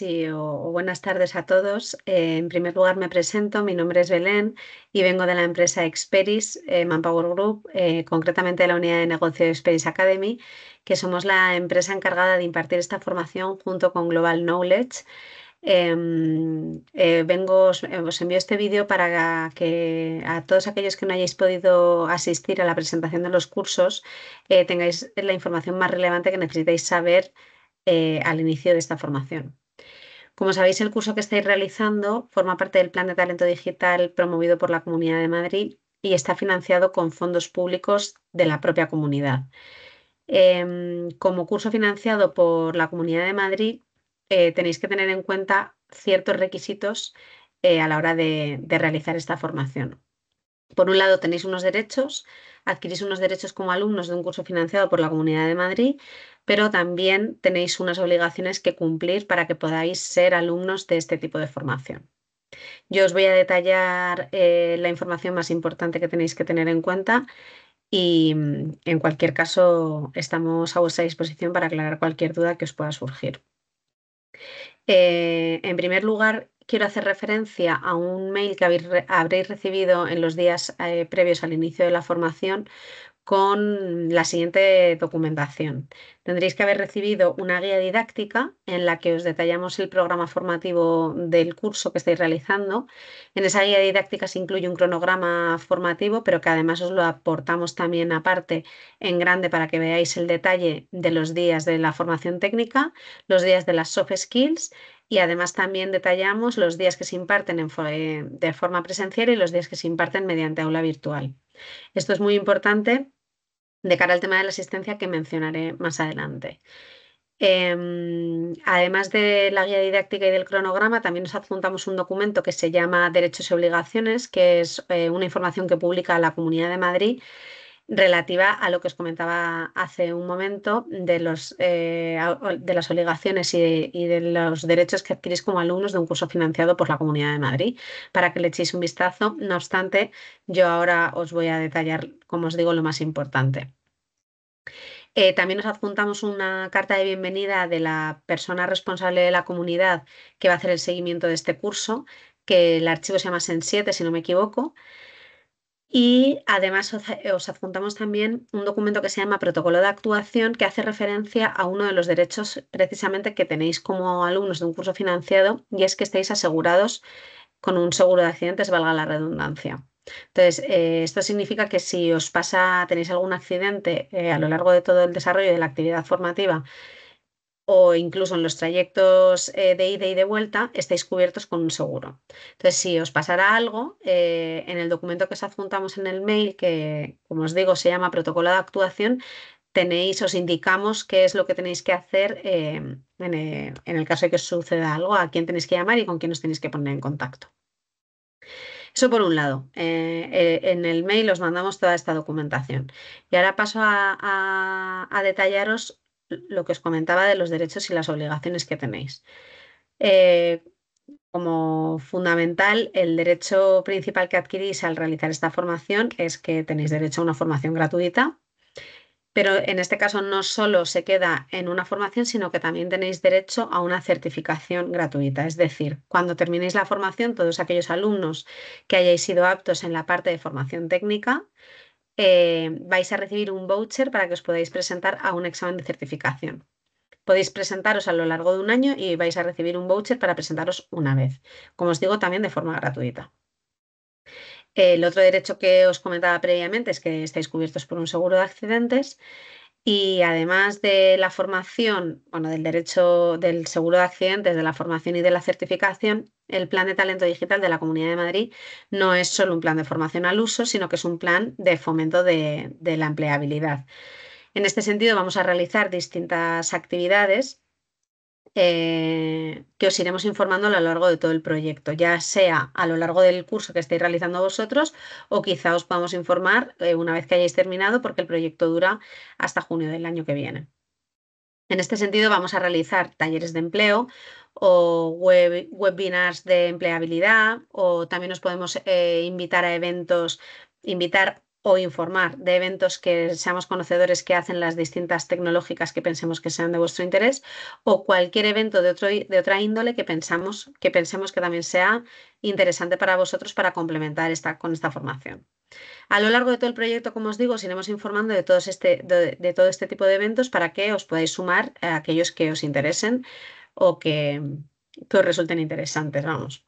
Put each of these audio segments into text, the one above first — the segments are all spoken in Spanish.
Y, buenas tardes a todos. Eh, en primer lugar, me presento. Mi nombre es Belén y vengo de la empresa Experis eh, Manpower Group, eh, concretamente de la unidad de negocio de Experis Academy, que somos la empresa encargada de impartir esta formación junto con Global Knowledge. Em, vengo, os, envío este vídeo para que a todos aquellos que no hayáis podido asistir a la presentación de los cursos tengáis la información más relevante que necesitáis saber eh, al inicio de esta formación. Como sabéis, el curso que estáis realizando forma parte del Plan de Talento Digital promovido por la Comunidad de Madrid y está financiado con fondos públicos de la propia comunidad. Em, como curso financiado por la Comunidad de Madrid, eh, tenéis que tener en cuenta ciertos requisitos eh, a la hora de realizar esta formación. Por un lado, tenéis unos derechos, adquirís unos derechos como alumnos de un curso financiado por la Comunidad de Madrid, pero también tenéis unas obligaciones que cumplir para que podáis ser alumnos de este tipo de formación. Yo os voy a detallar eh, la información más importante que tenéis que tener en cuenta y mm, en cualquier caso estamos a vuestra disposición para aclarar cualquier duda que os pueda surgir. Eh, en primer lugar, quiero hacer referencia a un mail que habréis recibido en los días eh, previos al inicio de la formación con la siguiente documentación tendréis que haber recibido una guía didáctica en la que os detallamos el programa formativo del curso que estáis realizando. En esa guía didáctica se incluye un cronograma formativo, pero que además os lo aportamos también aparte en grande para que veáis el detalle de los días de la formación técnica, los días de las soft skills y además también detallamos los días que se imparten eh, de forma presencial y los días que se imparten mediante aula virtual. Esto es muy importante de cara al tema de la asistencia que mencionaré más adelante. Em, además de la guía didáctica y del cronograma, también nos adjuntamos un documento que se llama Derechos y Obligaciones, que es eh, una información que publica la Comunidad de Madrid relativa a lo que os comentaba hace un momento de, eh, de las obligaciones y y de, los derechos que adquirís como alumnos de un curso financiado por la Comunidad de Madrid, para que le echéis un vistazo. No obstante, yo ahora os voy a detallar, como os digo, lo más importante. Eh, también nos adjuntamos una carta de bienvenida de la persona responsable de la comunidad que va a hacer el seguimiento de este curso, que el archivo se llama SEN7, si no me equivoco. Y además eh, os adjuntamos también un documento que se llama Protocolo de Actuación, que hace referencia a uno de los derechos precisamente que tenéis como alumnos de un curso financiado, y es que estéis asegurados con un seguro de accidentes, valga la redundancia. Entonces, eh, esto significa que si os pasa, tenéis algún accidente eh, a lo largo de todo el desarrollo de la actividad formativa o incluso en los trayectos eh, de ida y de vuelta, estáis cubiertos con un seguro. Entonces, si os pasará algo, en el documento que os adjuntamos en el mail, que como os digo se llama protocolo de actuación, tenéis, os indicamos qué es lo que tenéis que hacer em, en, en el caso de que os suceda algo, a quién tenéis que llamar y con quién os tenéis que poner en contacto. Eso por un lado. Eh, eh, en el mail os mandamos toda esta documentación. Y ahora paso a, detallaros lo que os comentaba de los derechos y las obligaciones que tenéis. Eh, como fundamental, el derecho principal que adquirís al realizar esta formación es que tenéis derecho a una formación gratuita pero en este caso no solo se queda en una formación, sino que también tenéis derecho a una certificación gratuita. Es decir, cuando terminéis la formación, todos aquellos alumnos que hayáis sido aptos en la parte de formación técnica, eh, vais a recibir un voucher para que os podáis presentar a un examen de certificación. Podéis presentaros a lo largo de un año y vais a recibir un voucher para presentaros una vez, como os digo, también de forma gratuita. El otro derecho que os comentaba previamente es que estáis cubiertos por un seguro de accidentes y además de la formación, bueno, del derecho del seguro de accidentes, de la formación y de la certificación, el plan de talento digital de la Comunidad de Madrid no es solo un plan de formación al uso, sino que es un plan de fomento de, de la empleabilidad. En este sentido, vamos a realizar distintas actividades eh, que os iremos informando a lo largo de todo el proyecto, ya sea a lo largo del curso que estéis realizando vosotros o quizá os podamos informar eh, una vez que hayáis terminado porque el proyecto dura hasta junio del año que viene. En este sentido vamos a realizar talleres de empleo o web, webinars de empleabilidad o también os podemos eh, invitar a eventos, invitar o informar de eventos que seamos conocedores que hacen las distintas tecnológicas que pensemos que sean de vuestro interés o cualquier evento de, otro, de otra índole que, pensamos, que pensemos que también sea interesante para vosotros para complementar esta, con esta formación. A lo largo de todo el proyecto, como os digo, os iremos informando de, este, de, todo este tipo de eventos para que os podáis sumar a aquellos que os interesen o que, os resulten interesantes, vamos.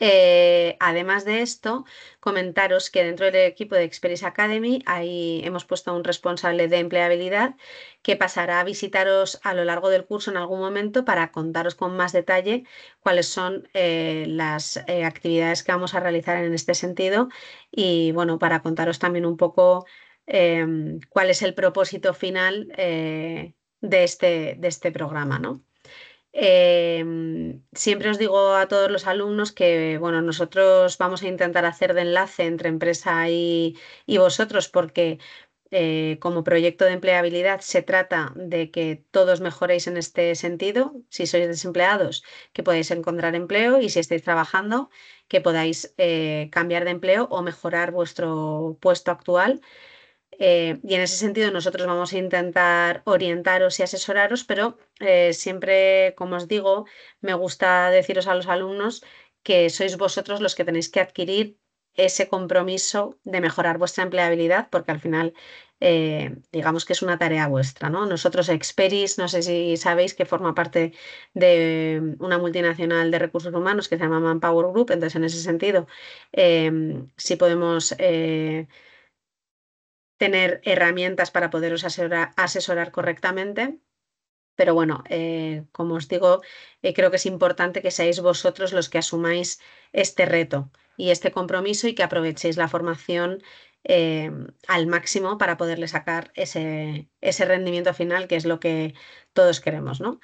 Eh, además de esto, comentaros que dentro del equipo de Experience Academy hemos puesto a un responsable de empleabilidad que pasará a visitaros a lo largo del curso en algún momento para contaros con más detalle cuáles son eh, las eh, actividades que vamos a realizar en este sentido y bueno, para contaros también un poco em, cuál es el propósito final de, este, de este programa, ¿no? Em, siempre os digo a todos los alumnos que bueno, nosotros vamos a intentar hacer de enlace entre empresa y, vosotros porque eh, como proyecto de empleabilidad se trata de que todos mejoréis en este sentido, si sois desempleados, que podéis encontrar empleo y si estáis trabajando, que podáis eh, cambiar de empleo o mejorar vuestro puesto actual eh, y en ese sentido nosotros vamos a intentar orientaros y asesoraros, pero eh, siempre, como os digo, me gusta deciros a los alumnos que sois vosotros los que tenéis que adquirir ese compromiso de mejorar vuestra empleabilidad, porque al final eh, digamos que es una tarea vuestra, ¿no? Nosotros Experis, no sé si sabéis que forma parte de una multinacional de recursos humanos que se llama Manpower Group, entonces en ese sentido, eh, si podemos tener herramientas para poderos asesorar, asesorar correctamente. Pero bueno, eh, como os digo, eh, creo que es importante que seáis vosotros los que asumáis este reto y este compromiso y que aprovechéis la formación eh, al máximo para poderle sacar ese, ese, rendimiento final, que es lo que todos queremos, ¿no?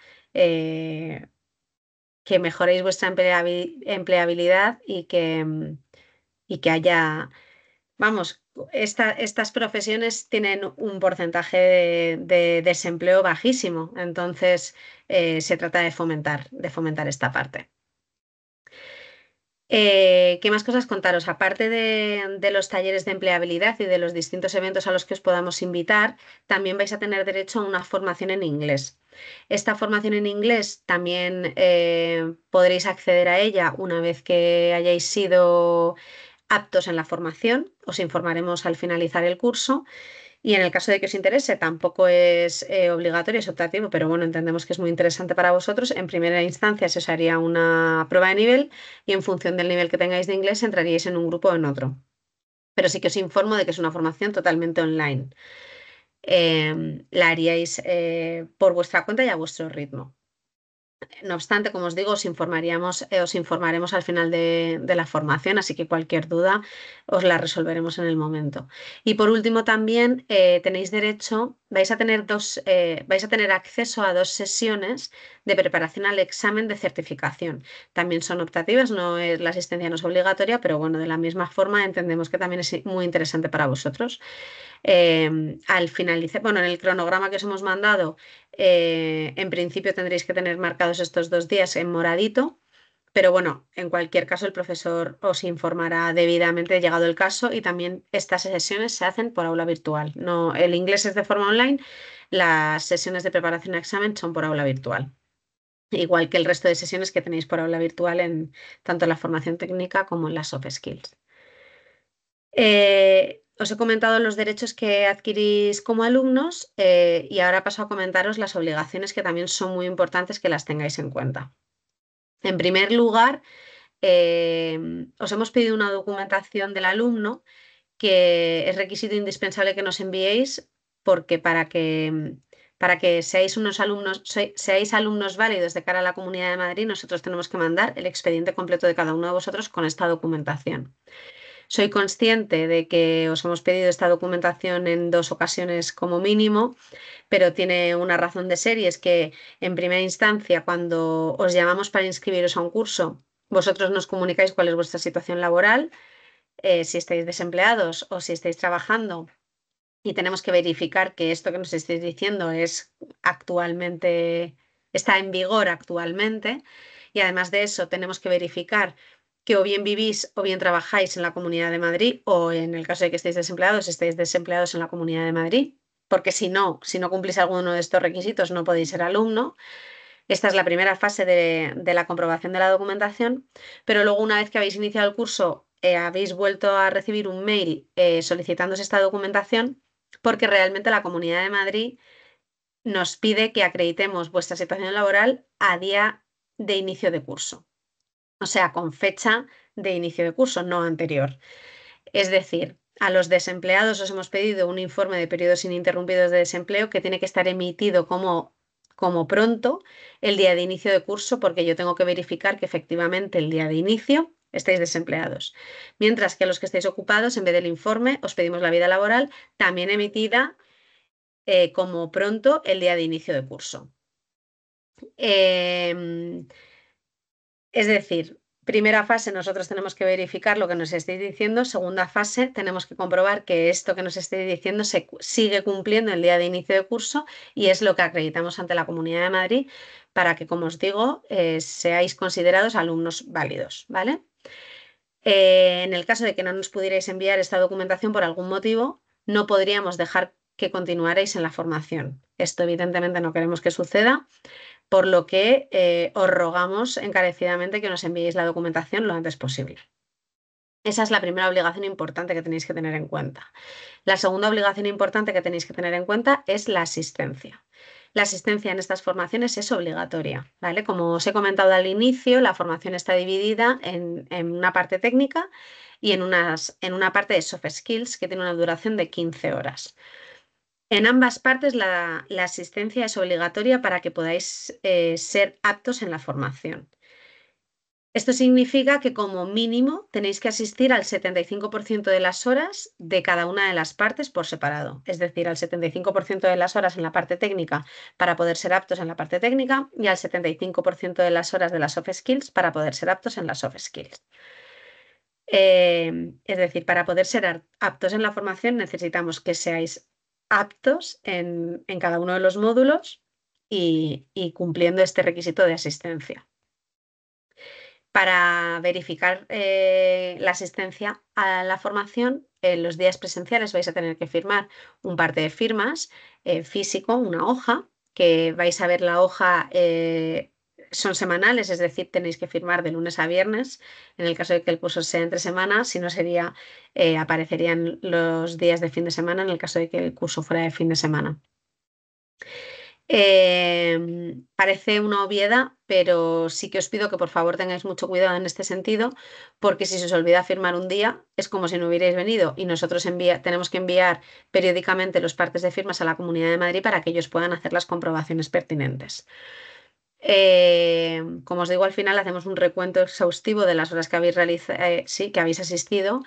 que mejoréis vuestra empleabilidad y que, y que haya Vamos, estas profesiones tienen un porcentaje de, desempleo bajísimo, entonces eh, se trata de fomentar, de fomentar esta parte. Eh, ¿Qué más cosas contaros? Aparte de, los talleres de empleabilidad y de los distintos eventos a los que os podamos invitar, también vais a tener derecho a una formación en inglés. Esta formación en inglés también eh, podréis acceder a ella una vez que hayáis sido aptos en la formación. Os informaremos al finalizar el curso. Y en el caso de que os interese, tampoco es eh, obligatorio, es optativo, pero bueno, entendemos que es muy interesante para vosotros. En primera instancia se os haría una prueba de nivel y en función del nivel que tengáis de inglés entraríais en un grupo o en otro. Pero sí que os informo de que es una formación totalmente online. Em, la haríais eh, por vuestra cuenta y a vuestro ritmo. No obstante, como os digo, os, informaríamos, eh, os informaremos al final de, la formación, así que cualquier duda os la resolveremos en el momento. Y por último, también eh, tenéis derecho vais a tener, dos, eh, vais a tener acceso a dos sesiones de preparación al examen de certificación. También son optativas, no es, la asistencia no es obligatoria, pero bueno, de la misma forma entendemos que también es muy interesante para vosotros. Em, al finalizar, bueno, en el cronograma que os hemos mandado, eh, en principio tendréis que tener marcados estos dos días en moradito pero bueno, en cualquier caso, el profesor os informará debidamente llegado el caso y también estas sesiones se hacen por aula virtual. el inglés es de forma online, las sesiones de preparación a examen son por aula virtual. Igual que el resto de sesiones que tenéis por aula virtual en tanto la formación técnica como en las soft skills. Eh, os he comentado los derechos que adquirís como alumnos eh, y ahora paso a comentaros las obligaciones que también son muy importantes que las tengáis en cuenta. En primer lugar, eh, os hemos pedido una documentación del alumno que es requisito indispensable que nos enviéis porque para que, para que unos alumnos, seáis alumnos válidos de cara a la Comunidad de Madrid, nosotros tenemos que mandar el expediente completo de cada uno de vosotros con esta documentación. Soy consciente de que os hemos pedido esta documentación en dos ocasiones como mínimo, pero tiene una razón de ser y es que en primera instancia, cuando os llamamos para inscribiros a un curso, vosotros nos comunicáis cuál es vuestra situación laboral, eh, si estáis desempleados o si estáis trabajando y tenemos que verificar que esto que nos estáis diciendo es actualmente está en vigor actualmente y además de eso tenemos que verificar que o bien vivís o bien trabajáis en la Comunidad de Madrid o en el caso de que estéis desempleados, estéis desempleados en la Comunidad de Madrid, porque si no, si no cumplís alguno de estos requisitos no podéis ser alumno. Esta es la primera fase de, la comprobación de la documentación, pero luego una vez que habéis iniciado el curso, eh, habéis vuelto a recibir un mail eh, solicitándose esta documentación porque realmente la Comunidad de Madrid nos pide que acreditemos vuestra situación laboral a día de inicio de curso o sea, con fecha de inicio de curso, no anterior. Es decir, a los desempleados os hemos pedido un informe de periodos ininterrumpidos de desempleo que tiene que estar emitido como, como pronto el día de inicio de curso, porque yo tengo que verificar que efectivamente el día de inicio estáis desempleados. Mientras que a los que estáis ocupados, en vez del informe, os pedimos la vida laboral también emitida eh, como pronto el día de inicio de curso. Em, es decir, primera fase nosotros tenemos que verificar lo que nos estáis diciendo, segunda fase tenemos que comprobar que esto que nos estáis diciendo se sigue cumpliendo el día de inicio de curso y es lo que acreditamos ante la Comunidad de Madrid para que, como os digo, eh, seáis considerados alumnos válidos, ¿vale? Eh, en el caso de que no nos pudierais enviar esta documentación por algún motivo, no podríamos dejar que continuarais en la formación. Esto evidentemente no queremos que suceda por lo que eh, os rogamos encarecidamente que nos enviéis la documentación lo antes posible. Esa es la primera obligación importante que tenéis que tener en cuenta. La segunda obligación importante que tenéis que tener en cuenta es la asistencia. La asistencia en estas formaciones es obligatoria, ¿vale? Como os he comentado al inicio, la formación está dividida en, una parte técnica y en, en una parte de soft skills que tiene una duración de 15 horas. En ambas partes la, asistencia es obligatoria para que podáis eh, ser aptos en la formación. Esto significa que como mínimo tenéis que asistir al 75% de las horas de cada una de las partes por separado, es decir, al 75% de las horas en la parte técnica para poder ser aptos en la parte técnica y al 75% de las horas de las soft skills para poder ser aptos en las soft skills. Eh, es decir, para poder ser aptos en la formación necesitamos que seáis aptos en, cada uno de los módulos y, cumpliendo este requisito de asistencia. Para verificar eh, la asistencia a la formación, en los días presenciales vais a tener que firmar un par de firmas eh, físico, una hoja, que vais a ver la hoja eh, son semanales, es decir, tenéis que firmar de lunes a viernes. En el caso de que el curso sea entre semanas, si no sería, eh, aparecerían los días de fin de semana en el caso de que el curso fuera de fin de semana. Em, parece una obviedad, pero sí que os pido que por favor tengáis mucho cuidado en este sentido, porque si se os olvida firmar un día, es como si no hubierais venido y nosotros tenemos que enviar periódicamente los partes de firmas a la Comunidad de Madrid para que ellos puedan hacer las comprobaciones pertinentes. Eh, como os digo, al final hacemos un recuento exhaustivo de las horas que habéis, realizado, eh, sí, que habéis asistido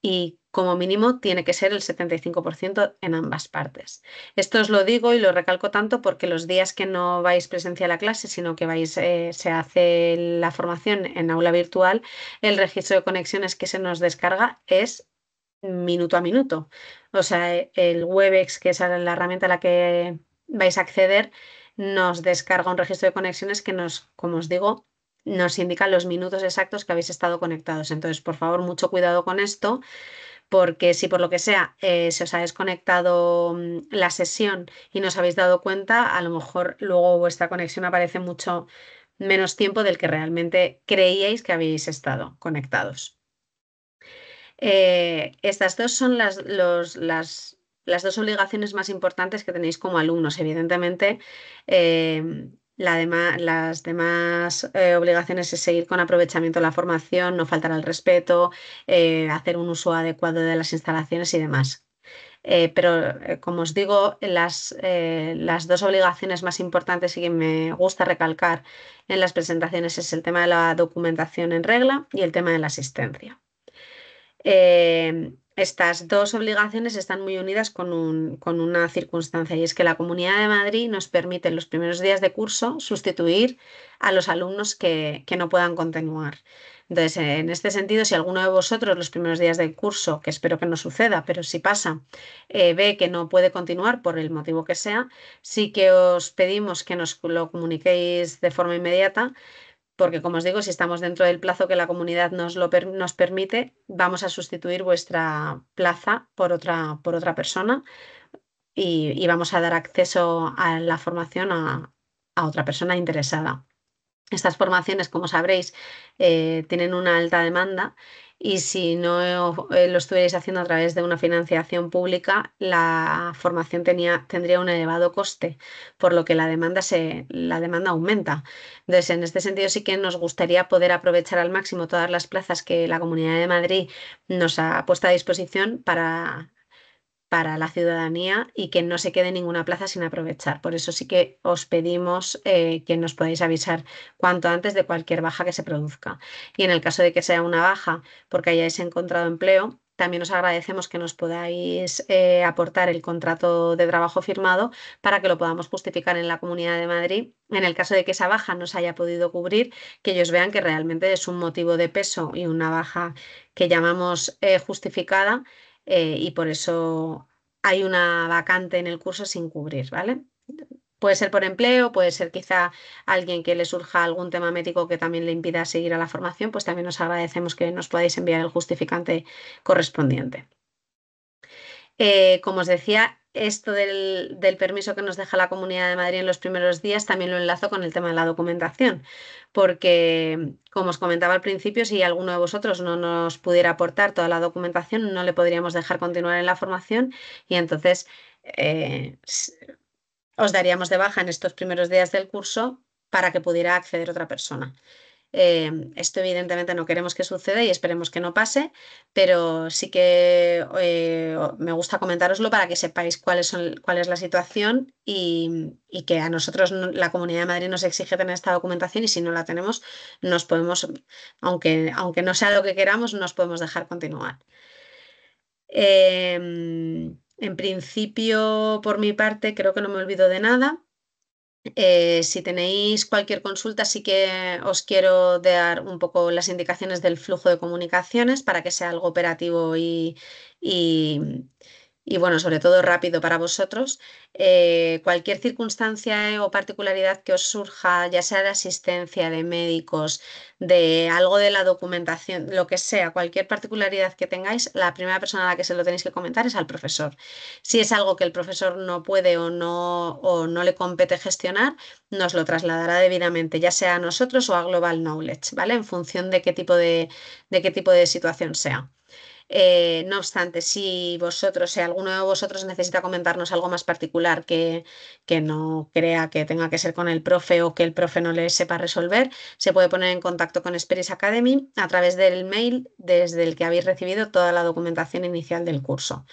y como mínimo tiene que ser el 75% en ambas partes. Esto os lo digo y lo recalco tanto porque los días que no vais presencia a clase, sino que vais, eh, se hace la formación en aula virtual, el registro de conexiones que se nos descarga es minuto a minuto. O sea, el Webex, que es la herramienta a la que vais a acceder, nos descarga un registro de conexiones que nos, como os digo, nos indica los minutos exactos que habéis estado conectados. Entonces, por favor, mucho cuidado con esto, porque si por lo que sea eh, se os ha desconectado mm, la sesión y no os habéis dado cuenta, a lo mejor luego vuestra conexión aparece mucho menos tiempo del que realmente creíais que habéis estado conectados. Eh, estas dos son las, las las dos obligaciones más importantes que tenéis como alumnos. Evidentemente, em, las demás eh, obligaciones es seguir con aprovechamiento la formación, no faltar al respeto, eh, hacer un uso adecuado de las instalaciones y demás. Eh, pero como os digo, las, las, dos obligaciones más importantes y que me gusta recalcar en las presentaciones es el tema de la documentación en regla y el tema de la asistencia. Em, estas dos obligaciones están muy unidas con, un, con, una circunstancia y es que la Comunidad de Madrid nos permite en los primeros días de curso sustituir a los alumnos que, no puedan continuar. Entonces, en este sentido, si alguno de vosotros los primeros días del curso, que espero que no suceda, pero si pasa, eh, ve que no puede continuar por el motivo que sea, sí que os pedimos que nos lo comuniquéis de forma inmediata porque como os digo, si estamos dentro del plazo que la comunidad nos, nos permite, vamos a sustituir vuestra plaza por otra, por otra persona y, vamos a dar acceso a la formación a, otra persona interesada. Estas formaciones, como sabréis, eh, tienen una alta demanda y si no eh, lo estuvierais haciendo a través de una financiación pública, la formación tendría un elevado coste, por lo que la demanda, se, la demanda aumenta. Entonces, en este sentido sí que nos gustaría poder aprovechar al máximo todas las plazas que la Comunidad de Madrid nos ha puesto a disposición para para la ciudadanía y que no se quede ninguna plaza sin aprovechar. Por eso sí que os pedimos eh, que nos podáis avisar cuanto antes de cualquier baja que se produzca. Y en el caso de que sea una baja porque hayáis encontrado empleo, también os agradecemos que nos podáis eh, aportar el contrato de trabajo firmado para que lo podamos justificar en la Comunidad de Madrid. En el caso de que esa baja no se haya podido cubrir, que ellos vean que realmente es un motivo de peso y una baja que llamamos eh, justificada eh, y por eso hay una vacante en el curso sin cubrir, ¿vale? Puede ser por empleo, puede ser quizá alguien que le surja algún tema médico que también le impida seguir a la formación, pues también nos agradecemos que nos podáis enviar el justificante correspondiente. Eh, como os decía, esto del, permiso que nos deja la Comunidad de Madrid en los primeros días también lo enlazo con el tema de la documentación, porque como os comentaba al principio, si alguno de vosotros no nos pudiera aportar toda la documentación, no le podríamos dejar continuar en la formación y entonces eh, os daríamos de baja en estos primeros días del curso para que pudiera acceder otra persona. Em, esto evidentemente no queremos que suceda y esperemos que no pase, pero sí que eh, me gusta comentároslo para que sepáis cuál es, la situación y, que a nosotros la Comunidad de Madrid nos exige tener esta documentación y si no la tenemos, nos podemos, aunque, aunque no sea lo que queramos, nos podemos dejar continuar. Em, en principio, por mi parte, creo que no me olvido de nada. Eh, si tenéis cualquier consulta, sí que os quiero dar un poco las indicaciones del flujo de comunicaciones para que sea algo operativo y y bueno, sobre todo rápido para vosotros. Eh, cualquier circunstancia eh, o particularidad que os surja, ya sea de asistencia, de médicos, de algo de la documentación, lo que sea, cualquier particularidad que tengáis, la primera persona a la que se lo tenéis que comentar es al profesor. Si es algo que el profesor no puede o no, o no le compete gestionar, nos lo trasladará debidamente, ya sea a nosotros o a Global Knowledge, ¿vale? En función de qué tipo de, qué tipo de situación sea. Eh, no obstante, si vosotros, si alguno de vosotros necesita comentarnos algo más particular que, no crea que tenga que ser con el profe o que el profe no le sepa resolver, se puede poner en contacto con Experience Academy a través del mail desde el que habéis recibido toda la documentación inicial del curso.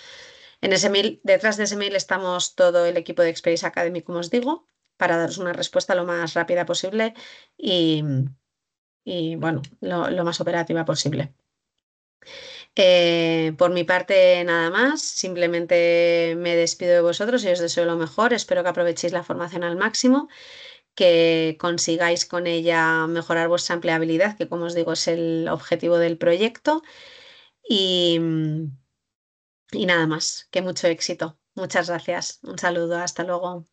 En ese mail, detrás de ese mail estamos todo el equipo de Experience Academy, como os digo, para daros una respuesta lo más rápida posible y, bueno, lo, lo más operativa posible. Eh, por mi parte, nada más. Simplemente me despido de vosotros y os deseo lo mejor. Espero que aprovechéis la formación al máximo, que consigáis con ella mejorar vuestra empleabilidad, que como os digo es el objetivo del proyecto. Y, y nada más, que mucho éxito. Muchas gracias. Un saludo. Hasta luego.